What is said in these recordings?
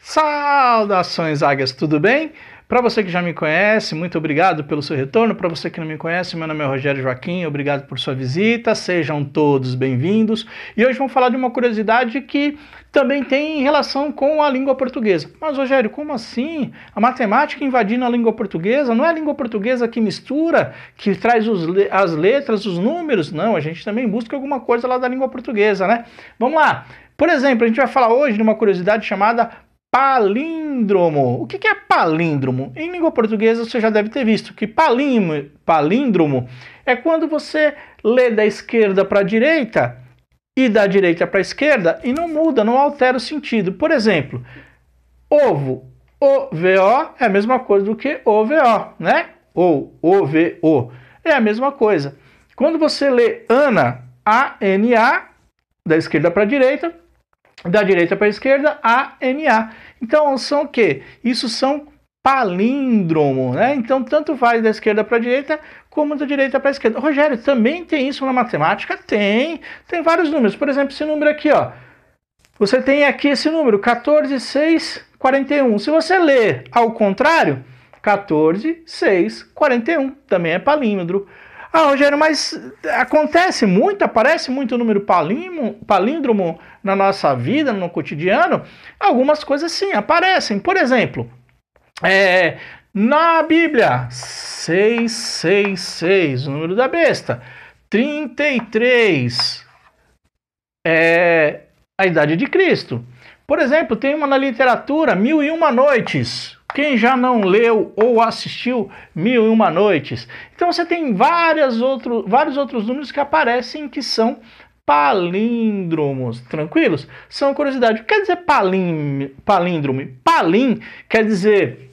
Saudações, águias, tudo bem? Para você que já me conhece, muito obrigado pelo seu retorno. Para você que não me conhece, meu nome é Rogério Joaquim, obrigado por sua visita. Sejam todos bem-vindos. E hoje vamos falar de uma curiosidade que também tem relação com a língua portuguesa. Mas, Rogério, como assim? A matemática invadindo a língua portuguesa? Não é a língua portuguesa que mistura, que traz os, as letras, os números? Não, a gente também busca alguma coisa lá da língua portuguesa, né? Vamos lá. Por exemplo, a gente vai falar hoje de uma curiosidade chamada Palíndromo. O que é palíndromo? Em língua portuguesa você já deve ter visto que palíndromo é quando você lê da esquerda para a direita e da direita para a esquerda e não muda, não altera o sentido. Por exemplo, ovo, OVO é a mesma coisa do que OVO, né? Ou OVO é a mesma coisa. Quando você lê Ana, A-N-A, da esquerda para a direita, da direita para a esquerda, AMA. Então são o que? Isso são palíndromo, né? Então tanto faz da esquerda para a direita como da direita para a esquerda. Rogério, também tem isso na matemática? Tem. Tem vários números. Por exemplo, esse número aqui, ó. Você tem aqui esse número, 14, 6, 41. Se você ler ao contrário, 14, 6, 41, também é palíndromo. Ah, Rogério, mas eh, acontece muito, aparece muito o número palíndromo na nossa vida, no cotidiano. Algumas coisas sim aparecem. Por exemplo, é, na Bíblia, 666, o número da besta. 33 é a idade de Cristo. Por exemplo, tem uma na literatura, Mil e Uma Noites. Quem já não leu ou assistiu Mil e Uma Noites? Então você tem várias outro, vários outros números que aparecem que são palíndromos, tranquilos? São curiosidade. O que quer dizer palíndrome? Palim quer dizer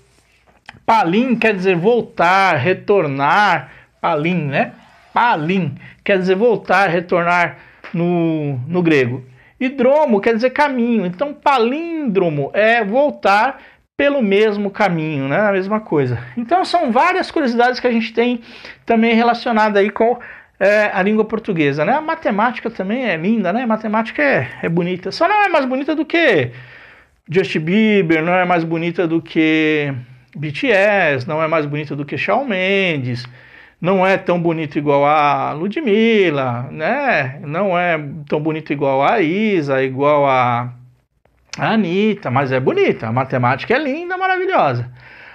palim quer dizer voltar, retornar, palim, né? Palim quer dizer voltar, retornar no, no grego. E dromo quer dizer caminho. Então palíndromo é voltar, pelo mesmo caminho, né? A mesma coisa. Então são várias curiosidades que a gente tem também relacionada aí com é, a língua portuguesa, né? A matemática também é linda, né? A matemática é, é bonita. Só não é mais bonita do que Justin Bieber, não é mais bonita do que BTS, não é mais bonita do que Shawn Mendes, não é tão bonito igual a Ludmilla, né? Não é tão bonito igual a Isa, igual a Anitta, mas é bonita, a matemática é linda, maravilhosa.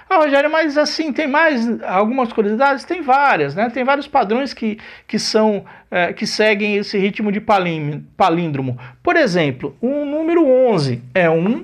Ah, Rogério, mas assim, tem mais algumas curiosidades? Tem várias, né? Tem vários padrões que, que são é, que seguem esse ritmo de palíndromo. Por exemplo, o número 11 é um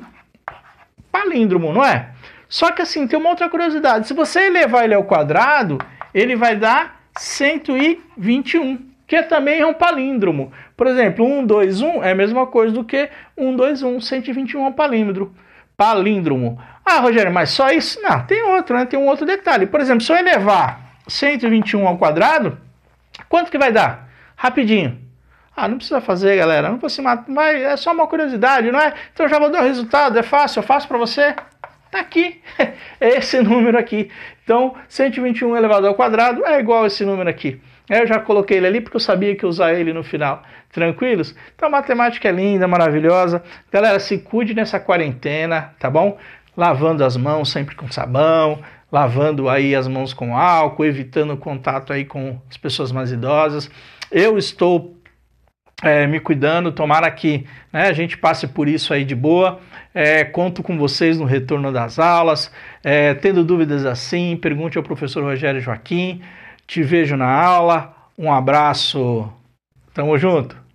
palíndromo, não é? Só que assim, tem uma outra curiosidade. Se você elevar ele ao quadrado, ele vai dar 121 que também é um palíndromo. Por exemplo, 1, 2, 1 é a mesma coisa do que 1, 2, 1, 121 é um palíndromo. Palíndromo. Ah, Rogério, mas só isso? Não, tem outro, né? Tem um outro detalhe. Por exemplo, se eu elevar 121 ao quadrado, quanto que vai dar? Rapidinho. Ah, não precisa fazer, galera. Não precisa se matar. Mas é só uma curiosidade, não é? Então já vou dar o resultado. É fácil, eu faço para você. Tá aqui. É esse número aqui. Então, 121 elevado ao quadrado é igual a esse número aqui. É, eu já coloquei ele ali porque eu sabia que usar ele no final. Tranquilos? Então, a matemática é linda, maravilhosa. Galera, se cuide nessa quarentena, tá bom? Lavando as mãos sempre com sabão, lavando aí as mãos com álcool, evitando contato aí com as pessoas mais idosas. Eu estou é, me cuidando, tomara que né, a gente passe por isso aí de boa. É, conto com vocês no retorno das aulas. É, tendo dúvidas assim, pergunte ao professor Rogério Joaquim. Te vejo na aula. Um abraço. Tamo junto.